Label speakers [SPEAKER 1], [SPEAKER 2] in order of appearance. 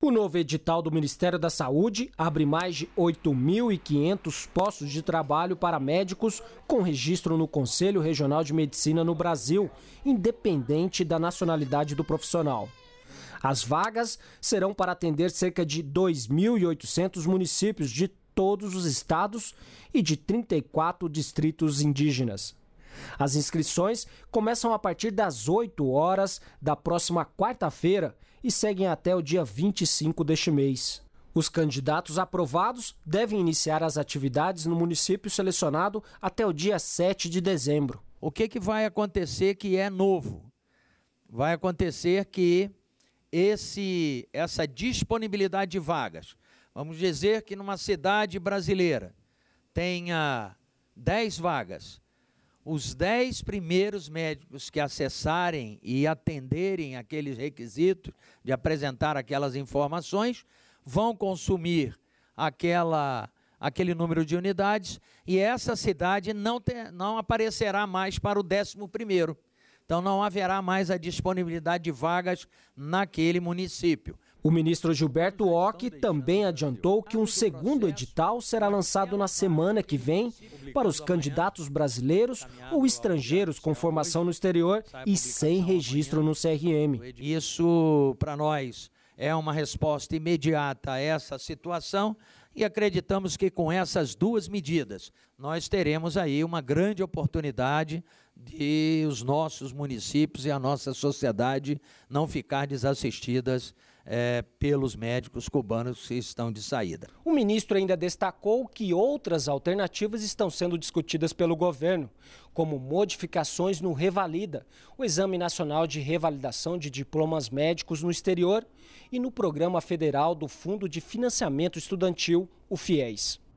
[SPEAKER 1] O novo edital do Ministério da Saúde abre mais de 8.500 postos de trabalho para médicos com registro no Conselho Regional de Medicina no Brasil, independente da nacionalidade do profissional. As vagas serão para atender cerca de 2.800 municípios de todos os estados e de 34 distritos indígenas. As inscrições começam a partir das 8 horas da próxima quarta-feira e seguem até o dia 25 deste mês. Os candidatos aprovados devem iniciar as atividades no município selecionado até o dia 7 de dezembro. O que, que vai
[SPEAKER 2] acontecer que é novo? Vai acontecer que esse, essa disponibilidade de vagas, vamos dizer que numa cidade brasileira tenha 10 vagas, os dez primeiros médicos que acessarem e atenderem aqueles requisitos de apresentar aquelas informações vão consumir aquela, aquele número de unidades e essa cidade não, ter, não aparecerá mais para o décimo primeiro. Então não haverá mais a disponibilidade de vagas naquele município.
[SPEAKER 1] O ministro Gilberto Ock também adiantou que um segundo edital será lançado na semana que vem para os candidatos brasileiros ou estrangeiros com formação no exterior e sem registro no CRM. Isso, para nós,
[SPEAKER 2] é uma resposta imediata a essa situação e acreditamos que com essas duas medidas nós teremos aí uma grande oportunidade de os nossos municípios e a nossa sociedade não ficar desassistidas é, pelos médicos cubanos que estão de saída.
[SPEAKER 1] O ministro ainda destacou que outras alternativas estão sendo discutidas pelo governo, como modificações no Revalida, o Exame Nacional de Revalidação de Diplomas Médicos no Exterior, e no Programa Federal do Fundo de Financiamento Estudantil, o FIES.